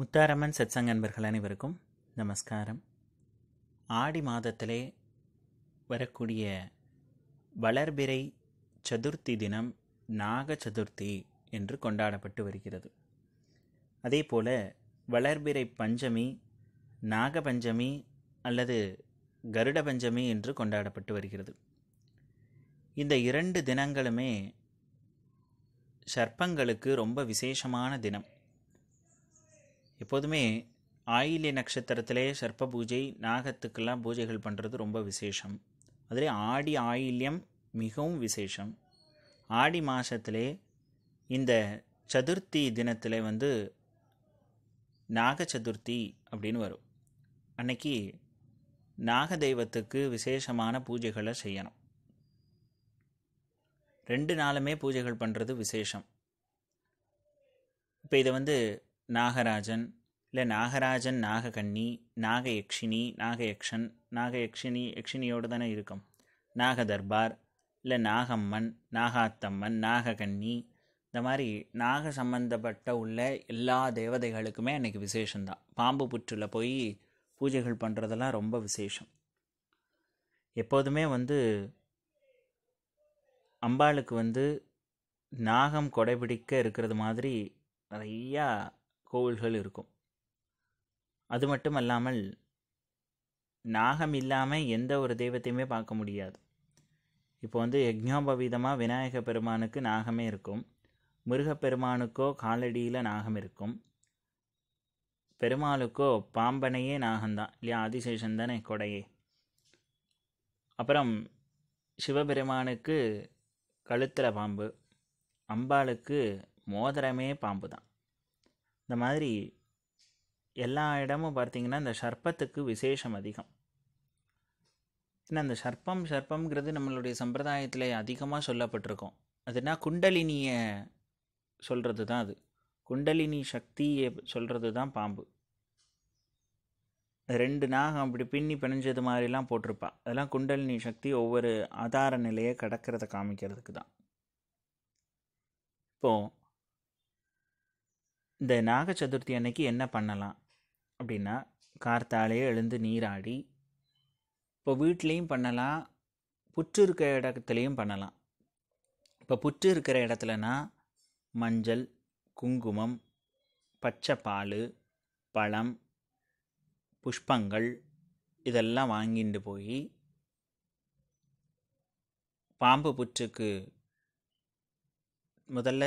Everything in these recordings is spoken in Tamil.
முத்தாரம்மன் சத்சங்க அன்பர்கள் அனைவருக்கும் நமஸ்காரம் ஆடி மாதத்திலே வரக்கூடிய வளர்பிறை சதுர்த்தி தினம் நாக சதுர்த்தி என்று கொண்டாடப்பட்டு வருகிறது அதே போல் வளர்பிறை பஞ்சமி நாக பஞ்சமி அல்லது கருட பஞ்சமி என்று கொண்டாடப்பட்டு வருகிறது இந்த இரண்டு தினங்களுமே சர்ப்பங்களுக்கு ரொம்ப விசேஷமான தினம் எப்போதுமே ஆயில்ய நட்சத்திரத்திலே சர்ப்ப பூஜை நாகத்துக்கெல்லாம் பூஜைகள் பண்ணுறது ரொம்ப விசேஷம் அதிலே ஆடி ஆயில்யம் மிகவும் விசேஷம் ஆடி மாதத்திலே இந்த சதுர்த்தி தினத்தில் வந்து நாக சதுர்த்தி அப்படின்னு வரும் அன்னைக்கு நாக தெய்வத்துக்கு விசேஷமான பூஜைகளை செய்யணும் ரெண்டு நாளுமே பூஜைகள் பண்ணுறது விசேஷம் இப்போ இதை வந்து நாகராஜன் இல்லை நாகராஜன் நாககன்னி நாக யக்ஷினி நாக யக்ஷன் நாக யக்ஷினி யக்ஷினியோடு தானே இருக்கும் நாகதர்பார் இல்லை நாகம்மன் நாகாத்தம்மன் நாககன்னி இந்த மாதிரி நாக சம்பந்தப்பட்ட உள்ள எல்லா தேவதைகளுக்குமே அன்றைக்கி விசேஷந்தான் பாம்பு புற்றில் போய் பூஜைகள் பண்ணுறதெல்லாம் ரொம்ப விசேஷம் எப்போதுமே வந்து அம்பாளுக்கு வந்து நாகம் கொடைபிடிக்க இருக்கிறது மாதிரி நிறையா கோவில்கள் இருக்கும் அது மட்டும் அல்லாமல் நாகம் இல்லாமல் எந்த ஒரு தெய்வத்தையுமே பார்க்க முடியாது இப்போ வந்து யக்ஞோபவீதமாக விநாயக பெருமானுக்கு நாகமே இருக்கும் முருகப்பெருமானுக்கோ காலடியில் நாகம் இருக்கும் பெருமாளுக்கோ பாம்பனையே நாகம்தான் இல்லையா ஆதிசேஷன் தானே கொடையே அப்புறம் சிவபெருமானுக்கு கழுத்தில் பாம்பு அம்பாளுக்கு மோதிரமே பாம்பு தான் இந்த மாதிரி எல்லா இடமும் பார்த்திங்கன்னா இந்த சர்ப்பத்துக்கு விசேஷம் அதிகம் ஏன்னா அந்த சர்ப்பம் சர்ப்பம்ங்கிறது நம்மளுடைய சம்பிரதாயத்தில் அதிகமாக சொல்லப்பட்டிருக்கோம் அதுனா குண்டலினியை சொல்கிறது தான் அது குண்டலினி சக்தியை சொல்கிறது தான் பாம்பு ரெண்டு நாகம் அப்படி பின்னி பிணைஞ்சது மாதிரிலாம் போட்டிருப்பா அதெல்லாம் குண்டலினி சக்தி ஒவ்வொரு ஆதார நிலையை கடக்கிறத காமிக்கிறதுக்கு தான் இப்போது இந்த நாக சதுர்த்தி அன்னைக்கு என்ன பண்ணலாம் அப்படின்னா கார்த்தாலேயே எழுந்து நீராடி இப்போ வீட்லேயும் பண்ணலாம் புற்று இருக்கிற இடத்துலையும் பண்ணலாம் இப்போ புற்று இருக்கிற இடத்துலனா மஞ்சள் குங்குமம் பச்சை பால் பழம் புஷ்பங்கள் இதெல்லாம் வாங்கிட்டு போய் பாம்பு புற்றுக்கு முதல்ல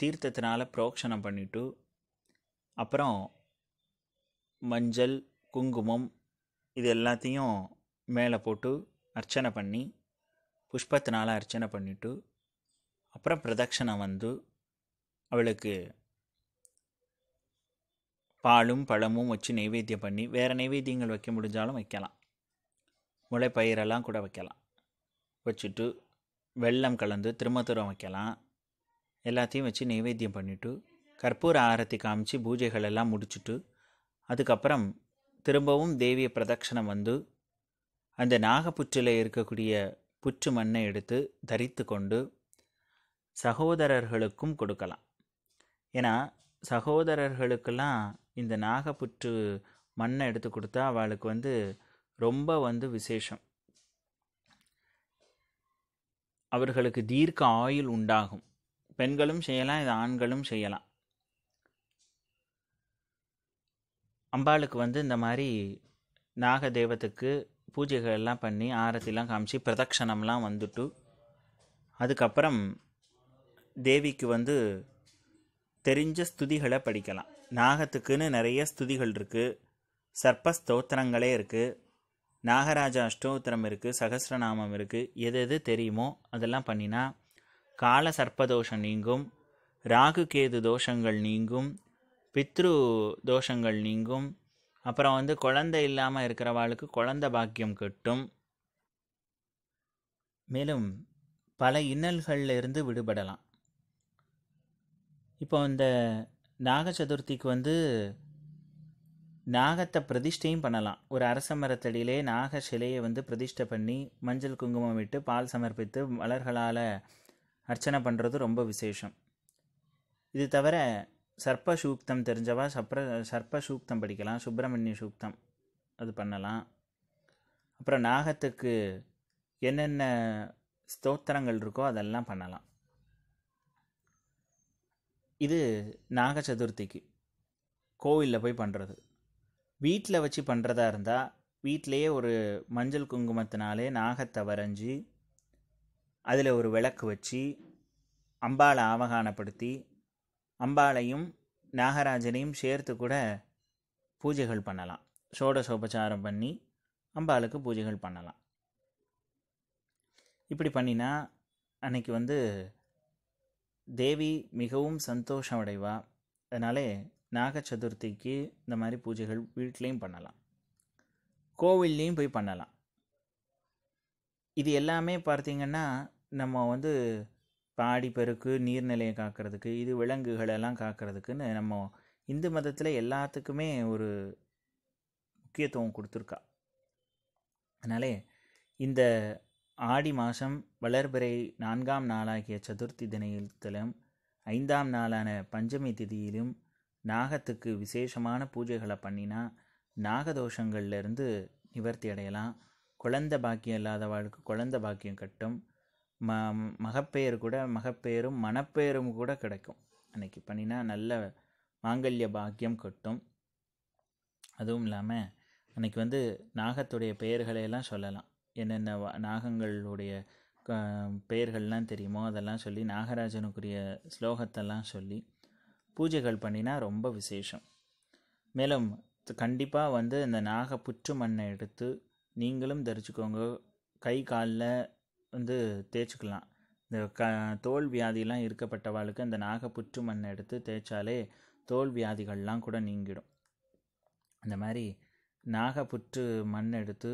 தீர்த்தத்தினால் புரோக்ஷனம் பண்ணிவிட்டு அப்புறம் மஞ்சள் குங்குமம் இது எல்லாத்தையும் மேலே போட்டு அர்ச்சனை பண்ணி புஷ்பத்தினால் அர்ச்சனை பண்ணிவிட்டு அப்புறம் பிரதட்சணை வந்து அவளுக்கு பாலும் பழமும் வச்சு நைவேத்தியம் பண்ணி வேறு நைவேத்தியங்கள் வைக்க முடிஞ்சாலும் வைக்கலாம் முளைப்பயிரெல்லாம் கூட வைக்கலாம் வச்சுட்டு வெள்ளம் கலந்து திருமத்துரம் வைக்கலாம் எல்லாத்தையும் வச்சு நைவேத்தியம் பண்ணிவிட்டு கற்பூர ஆரத்தி காமிச்சு பூஜைகள் எல்லாம் முடிச்சுட்டு அதுக்கப்புறம் திரும்பவும் தேவிய பிரதட்சணம் வந்து அந்த நாகப்புற்றில் இருக்கக்கூடிய புற்று மண்ணை எடுத்து தரித்து கொண்டு சகோதரர்களுக்கும் கொடுக்கலாம் ஏன்னா சகோதரர்களுக்கெல்லாம் இந்த நாகப்புற்று மண்ணை எடுத்து கொடுத்தா அவளுக்கு வந்து ரொம்ப வந்து விசேஷம் அவர்களுக்கு தீர்க்க ஆயுள் உண்டாகும் பெண்களும் செய்யலாம் இது ஆண்களும் செய்யலாம் அம்பாளுக்கு வந்து இந்த மாதிரி நாக பூஜைகள் எல்லாம் பண்ணி ஆரத்திலாம் காமிச்சு பிரதட்சணம்லாம் வந்துட்டு அதுக்கப்புறம் தேவிக்கு வந்து தெரிஞ்ச ஸ்துதிகளை படிக்கலாம் நாகத்துக்குன்னு நிறைய ஸ்துதிகள் இருக்குது சர்ப்ப ஸ்தோத்திரங்களே இருக்குது நாகராஜா அஷ்டோத்திரம் இருக்குது சகசிரநாமம் இருக்குது எது எது தெரியுமோ அதெல்லாம் பண்ணினா கால சர்ப்பதோஷம் நீங்கும் ராகு கேது தோஷங்கள் நீங்கும் பித்ரு தோஷங்கள் நீங்கும் அப்புறம் வந்து குழந்தை இல்லாமல் இருக்கிறவாளுக்கு குழந்த பாக்கியம் கிட்டும் மேலும் பல இன்னல்களில் இருந்து விடுபடலாம் இப்போ இந்த நாக சதுர்த்திக்கு வந்து நாகத்தை பிரதிஷ்டையும் பண்ணலாம் ஒரு அரச மரத்தடியிலே நாக சிலையை வந்து பிரதிஷ்டை பண்ணி மஞ்சள் குங்குமம் விட்டு பால் சமர்ப்பித்து மலர்களால் அர்ச்சனை பண்ணுறது ரொம்ப விசேஷம் இது தவிர சர்ப்ப சூக்தம் தெரிஞ்சவா சப்ர சர்ப்ப சூக்தம் படிக்கலாம் சுப்பிரமணிய சூக்தம் அது பண்ணலாம் அப்புறம் நாகத்துக்கு என்னென்ன ஸ்தோத்திரங்கள் இருக்கோ அதெல்லாம் பண்ணலாம் இது நாக சதுர்த்திக்கு கோவிலில் போய் பண்ணுறது வீட்டில் வச்சு பண்ணுறதா இருந்தால் வீட்டிலையே ஒரு மஞ்சள் குங்குமத்தினாலே நாகத்தை வரைஞ்சி அதில் ஒரு விளக்கு வச்சு அம்பாளை ஆவகானப்படுத்தி அம்பாளையும் நாகராஜனையும் சேர்த்து கூட பூஜைகள் பண்ணலாம் சோடசோபச்சாரம் பண்ணி அம்பாளுக்கு பூஜைகள் பண்ணலாம் இப்படி பண்ணினா அன்னைக்கு வந்து தேவி மிகவும் சந்தோஷம் அடைவா அதனாலே நாக சதுர்த்திக்கு இந்த மாதிரி பூஜைகள் வீட்லேயும் பண்ணலாம் கோவில்லையும் போய் பண்ணலாம் இது எல்லாமே பார்த்திங்கன்னா நம்ம வந்து பாடி பெருக்கு நீர்நிலையை காக்கிறதுக்கு இது விலங்குகளெல்லாம் காக்கிறதுக்குன்னு நம்ம இந்து மதத்தில் எல்லாத்துக்குமே ஒரு முக்கியத்துவம் கொடுத்துருக்கா அதனாலே இந்த ஆடி மாதம் வளர்பிறை நான்காம் நாளாகிய சதுர்த்தி தினத்திலும் ஐந்தாம் நாளான பஞ்சமி திதியிலும் நாகத்துக்கு விசேஷமான பூஜைகளை பண்ணினா நாகதோஷங்கள்லேருந்து நிவர்த்தி அடையலாம் குழந்த பாக்கியம் இல்லாதவாளுக்கு குழந்த பாக்கியம் கட்டும் ம மகப்பெயர் கூட மகப்பேறும் மணப்பேரும் கூட கிடைக்கும் அன்னைக்கு பண்ணினா நல்ல மாங்கல்ய பாக்கியம் கட்டும் அதுவும் இல்லாமல் அன்னைக்கு வந்து நாகத்துடைய பெயர்களையெல்லாம் சொல்லலாம் என்னென்ன நாகங்களுடைய பெயர்கள்லாம் தெரியுமோ அதெல்லாம் சொல்லி நாகராஜனுக்குரிய ஸ்லோகத்தெல்லாம் சொல்லி பூஜைகள் பண்ணினா ரொம்ப விசேஷம் மேலும் கண்டிப்பாக வந்து இந்த நாக புற்று மண்ணை எடுத்து நீங்களும் தரிச்சுக்கோங்க கை காலில் வந்து தேய்ச்சிக்கலாம் இந்த க தோல் வியாதிலாம் இருக்கப்பட்டவாளுக்கு இந்த நாகப்புற்று புற்று மண்ணை எடுத்து தேய்ச்சாலே தோல் வியாதிகள்லாம் கூட நீங்கிடும் இந்த மாதிரி நாகப்புற்று மண் எடுத்து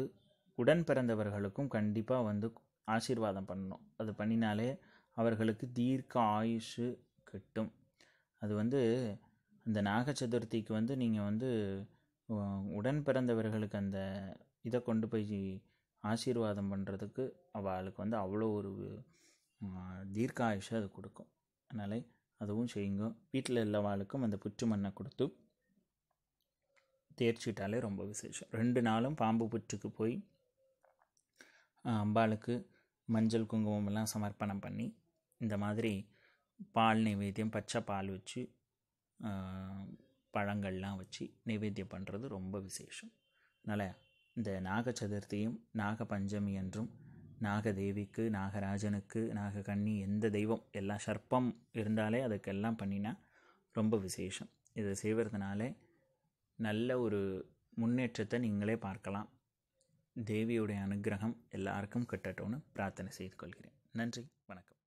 உடன் பிறந்தவர்களுக்கும் கண்டிப்பாக வந்து ஆசீர்வாதம் பண்ணணும் அது பண்ணினாலே அவர்களுக்கு தீர்க்க ஆயுஷு கிட்டும் அது வந்து அந்த நாக சதுர்த்திக்கு வந்து நீங்கள் வந்து உடன் பிறந்தவர்களுக்கு அந்த இதை கொண்டு போய் ஆசீர்வாதம் பண்ணுறதுக்கு அவளுக்கு வந்து அவ்வளோ ஒரு தீர்க்க அது கொடுக்கும் அதனால் அதுவும் செய்யுங்க வீட்டில் உள்ளவாளுக்கும் அந்த புற்று மண்ணை கொடுத்து தேர்ச்சிட்டாலே ரொம்ப விசேஷம் ரெண்டு நாளும் பாம்பு புற்றுக்கு போய் அம்பாளுக்கு மஞ்சள் குங்குமம் எல்லாம் சமர்ப்பணம் பண்ணி இந்த மாதிரி பால் நைவேத்தியம் பச்சை பால் வச்சு பழங்கள்லாம் வச்சு நைவேத்தியம் பண்ணுறது ரொம்ப விசேஷம் அதனால் இந்த நாக சதுர்த்தியும் நாக பஞ்சமி என்றும் நாகதேவிக்கு நாகராஜனுக்கு கன்னி எந்த தெய்வம் எல்லா சர்ப்பம் இருந்தாலே அதுக்கெல்லாம் பண்ணினா ரொம்ப விசேஷம் இதை செய்வதுனாலே நல்ல ஒரு முன்னேற்றத்தை நீங்களே பார்க்கலாம் தேவியுடைய அனுகிரகம் எல்லாருக்கும் கிட்டட்டோன்னு பிரார்த்தனை செய்து கொள்கிறேன் நன்றி வணக்கம்